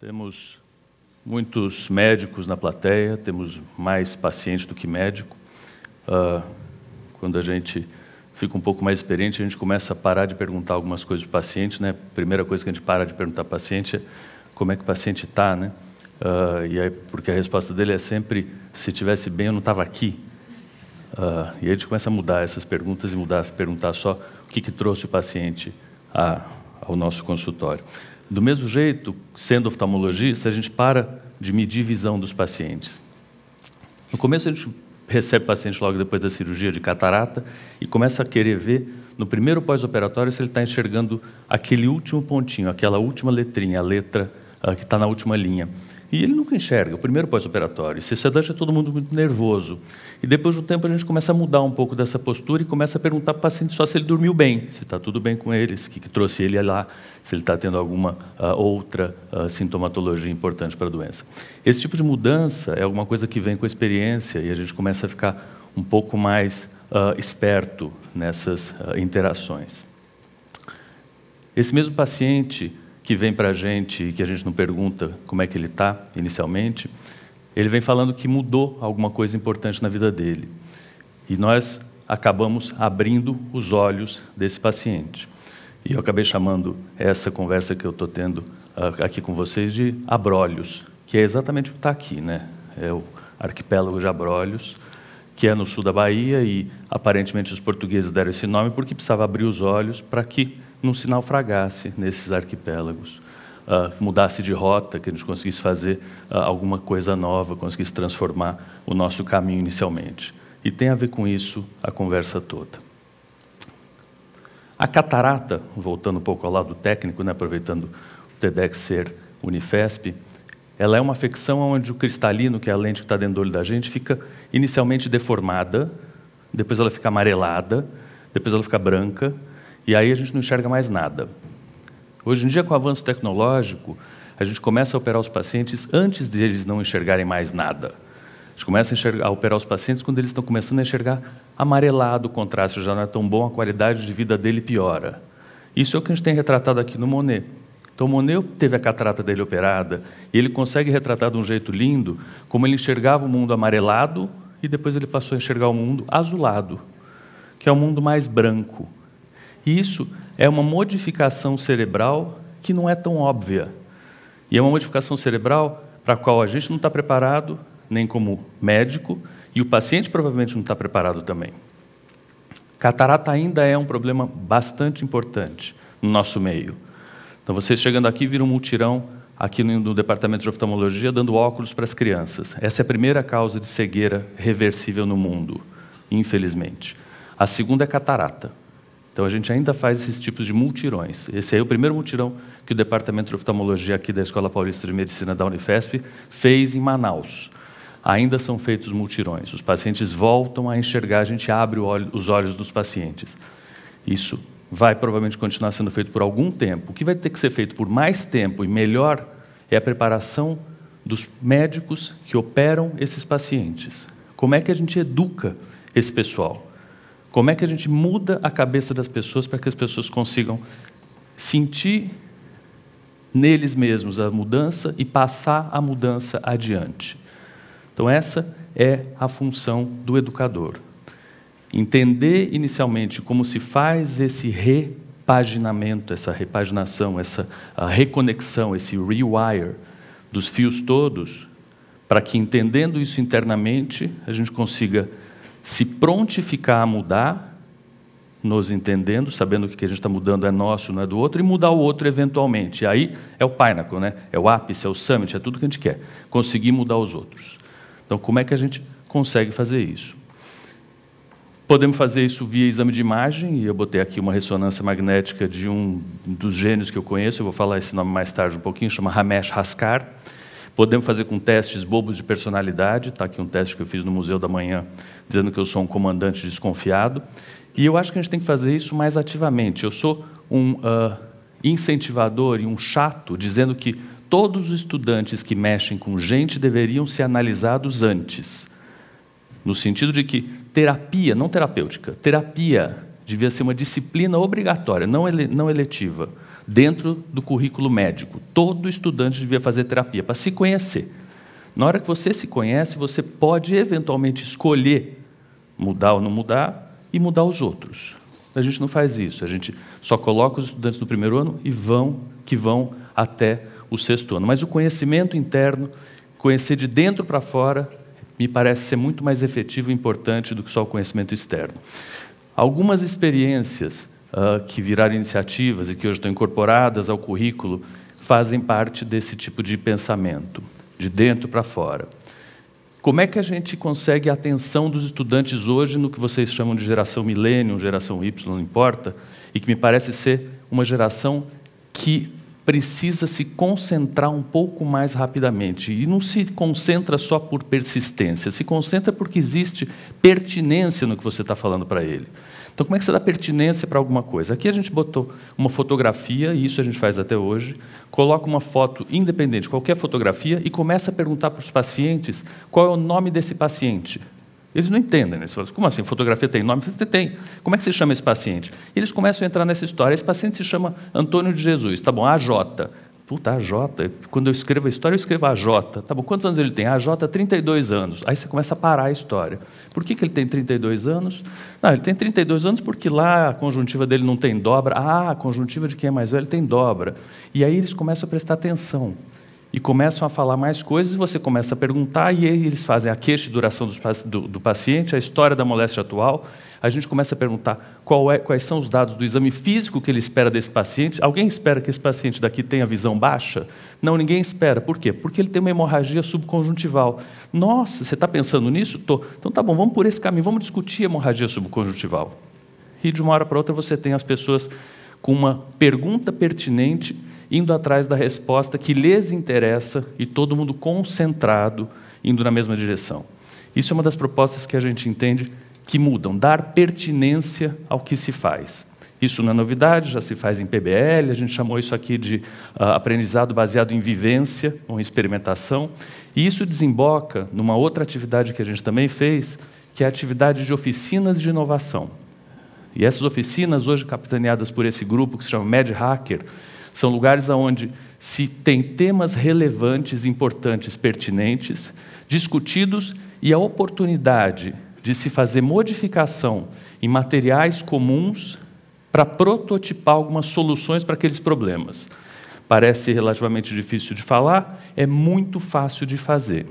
Temos muitos médicos na plateia, temos mais paciente do que médico. Uh, quando a gente fica um pouco mais experiente, a gente começa a parar de perguntar algumas coisas do paciente. Né? A primeira coisa que a gente para de perguntar ao paciente é como é que o paciente está, né? Uh, e aí, porque a resposta dele é sempre: se tivesse bem, eu não estava aqui. Uh, e aí a gente começa a mudar essas perguntas e mudar, perguntar só o que, que trouxe o paciente a, ao nosso consultório. Do mesmo jeito, sendo oftalmologista, a gente para de medir visão dos pacientes. No começo, a gente recebe paciente logo depois da cirurgia de catarata e começa a querer ver no primeiro pós-operatório se ele está enxergando aquele último pontinho, aquela última letrinha, a letra uh, que está na última linha. E ele nunca enxerga, o primeiro pós-operatório. Se isso deixa todo mundo muito nervoso. E depois do tempo a gente começa a mudar um pouco dessa postura e começa a perguntar para o paciente só se ele dormiu bem, se está tudo bem com ele, o que, que, trouxe ele lá, se ele está tendo alguma uh, outra uh, sintomatologia importante para a doença. Esse tipo de mudança é alguma coisa que vem com a experiência e a gente começa a ficar um pouco mais uh, esperto nessas interações. Esse mesmo paciente que vem para a gente e que a gente não pergunta como é que ele está inicialmente, ele vem falando que mudou alguma coisa importante na vida dele. E nós acabamos abrindo os olhos desse paciente. E eu acabei chamando essa conversa que eu estou tendo ah, aqui com vocês de abrolhos, que é exatamente o que está aqui, né? É o arquipélago de abrolhos, que é no sul da Bahia e aparentemente os portugueses deram esse nome porque precisava abrir os olhos para que não se naufragasse nesses arquipélagos. Uh, mudasse de rota, que a gente conseguisse fazer uh, alguma coisa nova, conseguisse transformar o nosso caminho inicialmente. E tem a ver com isso a conversa toda. A catarata, voltando um pouco ao lado técnico, né, aproveitando o TEDx ser Unifesp, ela é uma afecção onde o cristalino, que é a lente que está dentro do olho da gente, fica inicialmente deformada, depois ela fica amarelada, depois ela fica branca, e aí a gente não enxerga mais nada. Hoje em dia, com o avanço tecnológico, a gente começa a operar os pacientes antes de eles não enxergarem mais nada. A gente começa a, enxergar, a operar os pacientes quando eles estão começando a enxergar amarelado o contraste, já não é tão bom, a qualidade de vida dele piora. Isso é o que a gente tem retratado aqui no Monet. Então, Monet teve a catarata dele operada e ele consegue retratar de um jeito lindo como ele enxergava o mundo amarelado e depois ele passou a enxergar o mundo azulado, que é o mundo mais branco. Isso é uma modificação cerebral que não é tão óbvia. E é uma modificação cerebral para a qual a gente não está preparado, nem como médico, e o paciente provavelmente não está preparado também. Catarata ainda é um problema bastante importante no nosso meio. Então, vocês chegando aqui, viram um multirão aqui no departamento de oftalmologia dando óculos para as crianças. Essa é a primeira causa de cegueira reversível no mundo, infelizmente. A segunda é catarata. Então a gente ainda faz esses tipos de multirões. Esse aí é o primeiro multirão que o Departamento de Oftalmologia aqui da Escola Paulista de Medicina da Unifesp fez em Manaus. Ainda são feitos multirões. Os pacientes voltam a enxergar, a gente abre olho, os olhos dos pacientes. Isso vai provavelmente continuar sendo feito por algum tempo. O que vai ter que ser feito por mais tempo e melhor é a preparação dos médicos que operam esses pacientes. Como é que a gente educa esse pessoal? Como é que a gente muda a cabeça das pessoas para que as pessoas consigam sentir neles mesmos a mudança e passar a mudança adiante? Então, essa é a função do educador. Entender inicialmente como se faz esse repaginamento, essa repaginação, essa reconexão, esse rewire dos fios todos, para que entendendo isso internamente, a gente consiga se prontificar a mudar, nos entendendo, sabendo que o que a gente está mudando é nosso, não é do outro, e mudar o outro eventualmente. E aí é o Pinnacle, né? é o ápice, é o summit, é tudo que a gente quer. Conseguir mudar os outros. Então, como é que a gente consegue fazer isso? Podemos fazer isso via exame de imagem, e eu botei aqui uma ressonância magnética de um dos gênios que eu conheço, eu vou falar esse nome mais tarde um pouquinho, chama Ramesh Raskar. Podemos fazer com testes bobos de personalidade, está aqui um teste que eu fiz no Museu da Manhã, dizendo que eu sou um comandante desconfiado. E eu acho que a gente tem que fazer isso mais ativamente. Eu sou um uh, incentivador e um chato, dizendo que todos os estudantes que mexem com gente deveriam ser analisados antes. No sentido de que terapia, não terapêutica, terapia devia ser uma disciplina obrigatória, não, ele, não eletiva dentro do currículo médico. Todo estudante devia fazer terapia para se conhecer. Na hora que você se conhece, você pode eventualmente escolher mudar ou não mudar e mudar os outros. A gente não faz isso, a gente só coloca os estudantes do primeiro ano e vão que vão até o sexto ano. Mas o conhecimento interno, conhecer de dentro para fora, me parece ser muito mais efetivo e importante do que só o conhecimento externo. Algumas experiências uh, que viraram iniciativas e que hoje estão incorporadas ao currículo fazem parte desse tipo de pensamento, de dentro para fora. Como é que a gente consegue a atenção dos estudantes hoje no que vocês chamam de geração milênio, geração Y, não importa, e que me parece ser uma geração que precisa se concentrar um pouco mais rapidamente. E não se concentra só por persistência, se concentra porque existe pertinência no que você está falando para ele. Então, como é que você dá pertinência para alguma coisa? Aqui a gente botou uma fotografia, e isso a gente faz até hoje, coloca uma foto independente, qualquer fotografia, e começa a perguntar para os pacientes qual é o nome desse paciente. Eles não entendem. Né? Eles falam, como assim? Fotografia tem nome? Você tem. Como é que se chama esse paciente? E eles começam a entrar nessa história. Esse paciente se chama Antônio de Jesus. Tá bom, AJ. Puta, a J. Quando eu escrevo a história, eu escrevo a J. Tá bom, quantos anos ele tem? A J, 32 anos. Aí você começa a parar a história. Por que, que ele tem 32 anos? Não, ele tem 32 anos porque lá a conjuntiva dele não tem dobra. Ah, a conjuntiva de quem é mais velho tem dobra. E aí eles começam a prestar atenção e começam a falar mais coisas, e você começa a perguntar, e eles fazem a queixa de duração do, do, paciente, a história da moléstia atual. A gente começa a perguntar é, quais são os dados do exame físico que ele espera desse paciente. Alguém espera que esse paciente daqui tenha visão baixa? Não, ninguém espera. Por quê? Porque ele tem uma hemorragia subconjuntival. Nossa, você está pensando nisso? Tô. Então tá bom, vamos por esse caminho, vamos discutir hemorragia subconjuntival. E de uma hora para outra você tem as pessoas com uma pergunta pertinente indo atrás da resposta que lhes interessa e todo mundo concentrado indo na mesma direção. Isso é uma das propostas que a gente entende que mudam, dar pertinência ao que se faz. Isso não é novidade, já se faz em PBL, a gente chamou isso aqui de uh, aprendizado baseado em vivência, ou em experimentação, e isso desemboca numa outra atividade que a gente também fez, que é a atividade de oficinas de inovação. E essas oficinas, hoje capitaneadas por esse grupo que se chama Mad Hacker, são lugares onde se tem temas relevantes, importantes, pertinentes, discutidos e a oportunidade de se fazer modificação em materiais comuns para prototipar algumas soluções para aqueles problemas. Parece relativamente difícil de falar, é muito fácil de fazer.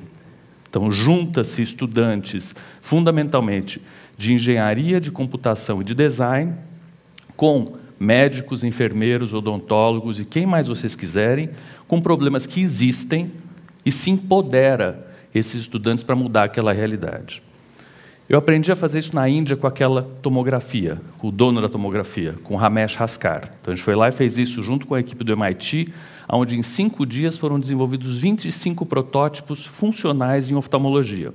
Então, junta-se estudantes, fundamentalmente, de engenharia, de computação e de design, com médicos, enfermeiros, odontólogos e quem mais vocês quiserem, com problemas que existem e se empodera esses estudantes para mudar aquela realidade. Eu aprendi a fazer isso na Índia com aquela tomografia, com o dono da tomografia, com Ramesh Raskar. Então a gente foi lá e fez isso junto com a equipe do MIT, onde em cinco dias foram desenvolvidos 25 protótipos funcionais em oftalmologia.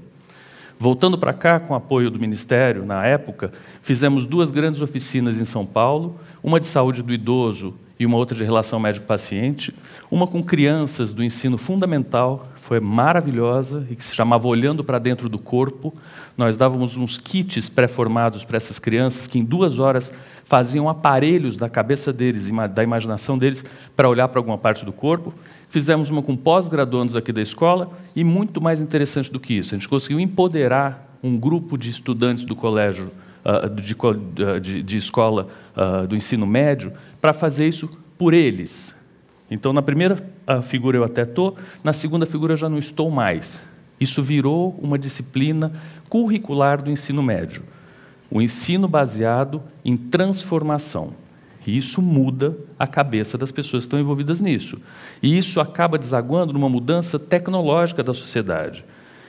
Voltando para cá, com apoio do Ministério, na época, fizemos duas grandes oficinas em São Paulo, uma de saúde do idoso e uma outra de relação médico-paciente, uma com crianças do ensino fundamental foi maravilhosa e que se chamava Olhando para Dentro do Corpo. Nós dávamos uns kits pré-formados para essas crianças que, em duas horas, faziam aparelhos da cabeça deles, da imaginação deles, para olhar para alguma parte do corpo. Fizemos uma com pós-graduandos aqui da escola e, muito mais interessante do que isso, a gente conseguiu empoderar um grupo de estudantes do colégio, ah, de, de, de escola ah, do ensino médio, para fazer isso por eles. Então, na primeira figura eu até estou, na segunda figura já não estou mais. Isso virou uma disciplina curricular do ensino médio. O ensino baseado em transformação. E isso muda a cabeça das pessoas que estão envolvidas nisso. E isso acaba desaguando numa mudança tecnológica da sociedade.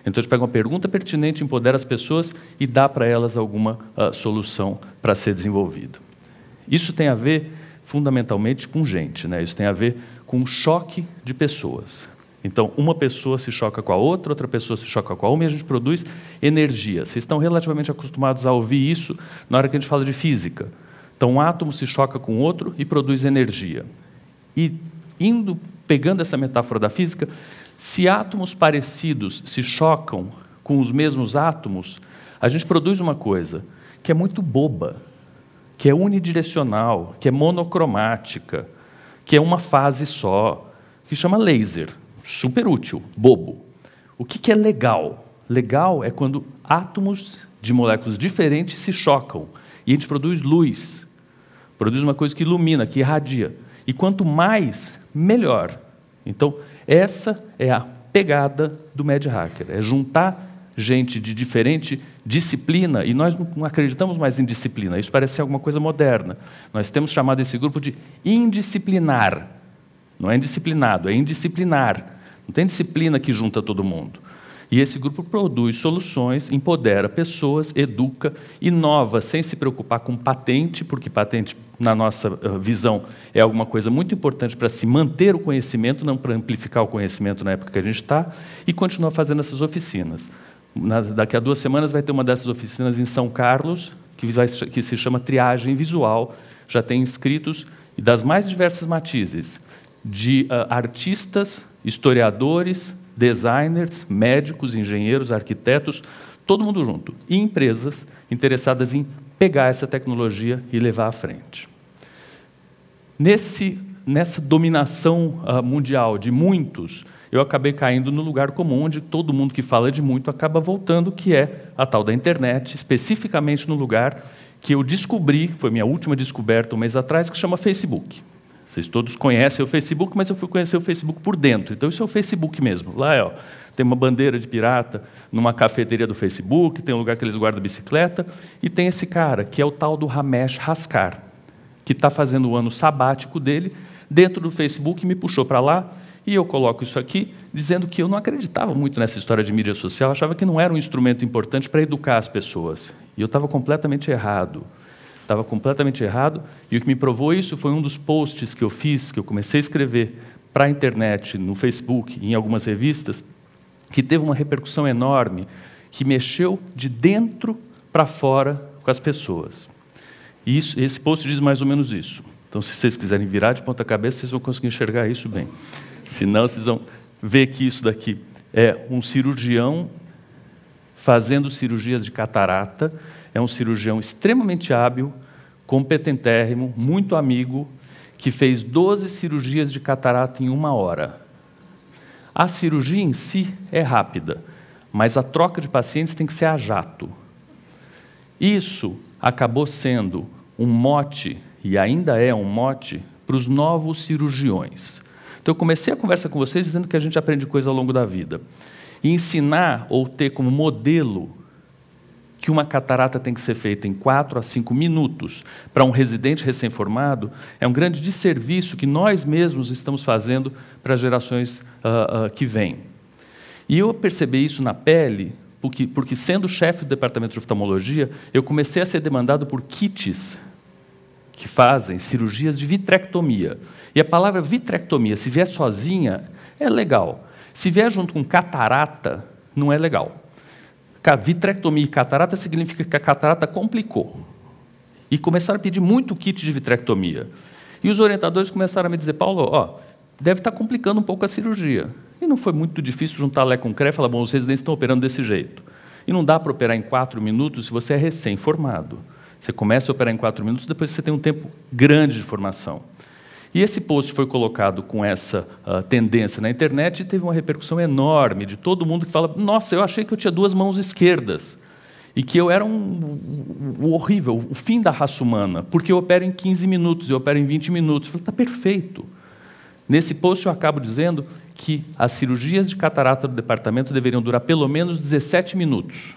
Então, a gente pega uma pergunta pertinente, empodera as pessoas e dá para elas alguma uh, solução para ser desenvolvida. Isso tem a ver fundamentalmente com gente, né? isso tem a ver com um choque de pessoas. Então, uma pessoa se choca com a outra, outra pessoa se choca com a uma, e a gente produz energia. Vocês estão relativamente acostumados a ouvir isso na hora que a gente fala de física. Então, um átomo se choca com outro e produz energia. E indo pegando essa metáfora da física, se átomos parecidos se chocam com os mesmos átomos, a gente produz uma coisa que é muito boba, que é unidirecional, que é monocromática, que é uma fase só, que chama laser. Super útil, bobo. O que, que é legal? Legal é quando átomos de moléculas diferentes se chocam e a gente produz luz, produz uma coisa que ilumina, que irradia. E quanto mais, melhor. Então, essa é a pegada do Mad Hacker, é juntar gente de diferente disciplina, e nós não acreditamos mais em disciplina, isso parece ser alguma coisa moderna. Nós temos chamado esse grupo de indisciplinar. Não é indisciplinado, é indisciplinar. Não tem disciplina que junta todo mundo. E esse grupo produz soluções, empodera pessoas, educa, inova sem se preocupar com patente, porque patente, na nossa eh, visão, é alguma coisa muito importante para se manter o conhecimento, não para amplificar o conhecimento na época que a gente está, e continua fazendo essas oficinas. Na, daqui a duas semanas vai ter uma dessas oficinas em São Carlos, que, vai, que se chama Triagem Visual. Já tem inscritos e das mais diversas matizes, de uh, artistas, historiadores, designers, médicos, engenheiros, arquitetos, todo mundo junto, e empresas interessadas em pegar essa tecnologia e levar à frente. Nesse, nessa dominação uh, mundial de muitos, eu acabei caindo no lugar comum onde todo mundo que fala de muito acaba voltando, que é a tal da internet, especificamente no lugar que eu descobri, foi minha última descoberta um mês atrás, que chama Facebook. Vocês todos conhecem o Facebook, mas eu fui conhecer o Facebook por dentro. Então, isso é o Facebook mesmo. Lá é, ó, tem uma bandeira de pirata numa cafeteria do Facebook, tem um lugar que eles guardam bicicleta, e tem esse cara, que é o tal do Ramesh Raskar, que está fazendo o ano sabático dele dentro do Facebook, e me puxou para lá, e eu coloco isso aqui dizendo que eu não acreditava muito nessa história de mídia social, achava que não era um instrumento importante para educar as pessoas. E eu estava completamente errado. Estava completamente errado, e o que me provou isso foi um dos posts que eu fiz, que eu comecei a escrever para a internet, no Facebook, em algumas revistas, que teve uma repercussão enorme, que mexeu de dentro para fora com as pessoas. E isso, esse post diz mais ou menos isso. Então, se vocês quiserem virar de ponta cabeça, vocês vão conseguir enxergar isso bem. Senão vocês vão ver que isso daqui é um cirurgião fazendo cirurgias de catarata, é um cirurgião extremamente hábil, competentérrimo, muito amigo, que fez 12 cirurgias de catarata em uma hora. A cirurgia em si é rápida, mas a troca de pacientes tem que ser a jato. Isso acabou sendo um mote, e ainda é um mote, para os novos cirurgiões. Então, eu comecei a conversa com vocês dizendo que a gente aprende coisas ao longo da vida. E ensinar ou ter como modelo que uma catarata tem que ser feita em quatro a cinco minutos para um residente recém-formado é um grande desserviço que nós mesmos estamos fazendo para gerações uh, uh, que vêm. E eu percebi isso na pele, porque, porque sendo chefe do departamento de oftalmologia, eu comecei a ser demandado por kits que fazem cirurgias de vitrectomia. E a palavra vitrectomia, se vier sozinha, é legal. Se vier junto com catarata, não é legal. Vitrectomia e catarata significa que a catarata complicou. E começaram a pedir muito kit de vitrectomia. E os orientadores começaram a me dizer, Paulo, ó, deve estar tá complicando um pouco a cirurgia. E não foi muito difícil juntar Lé com Cré e falar, bom, os residentes estão operando desse jeito. E não dá para operar em quatro minutos se você é recém-formado. Você começa a operar em quatro minutos, depois você tem um tempo grande de formação. E esse post foi colocado com essa uh, tendência na internet e teve uma repercussão enorme de todo mundo que fala: Nossa, eu achei que eu tinha duas mãos esquerdas e que eu era um, um, um horrível, o fim da raça humana, porque eu opero em 15 minutos, eu opero em 20 minutos. Eu falei: Está perfeito. Nesse post eu acabo dizendo que as cirurgias de catarata do departamento deveriam durar pelo menos 17 minutos.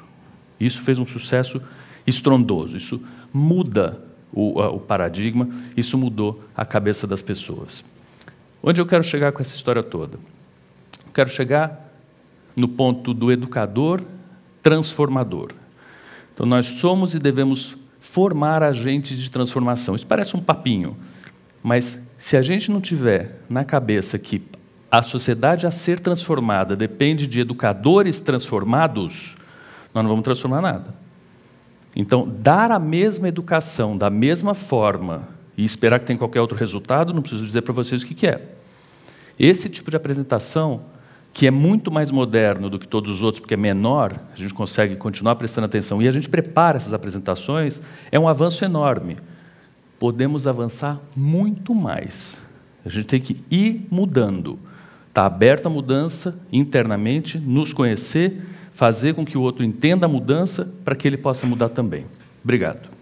Isso fez um sucesso estrondoso. Isso muda o, o paradigma, isso mudou a cabeça das pessoas. Onde eu quero chegar com essa história toda? Eu quero chegar no ponto do educador transformador. Então, nós somos e devemos formar agentes de transformação. Isso parece um papinho, mas se a gente não tiver na cabeça que a sociedade a ser transformada depende de educadores transformados, nós não vamos transformar nada. Então, dar a mesma educação, da mesma forma, e esperar que tenha qualquer outro resultado, não preciso dizer para vocês o que é. Esse tipo de apresentação, que é muito mais moderno do que todos os outros, porque é menor, a gente consegue continuar prestando atenção e a gente prepara essas apresentações, é um avanço enorme. Podemos avançar muito mais. A gente tem que ir mudando. Está aberto à mudança internamente, nos conhecer fazer com que o outro entenda a mudança para que ele possa mudar também. Obrigado.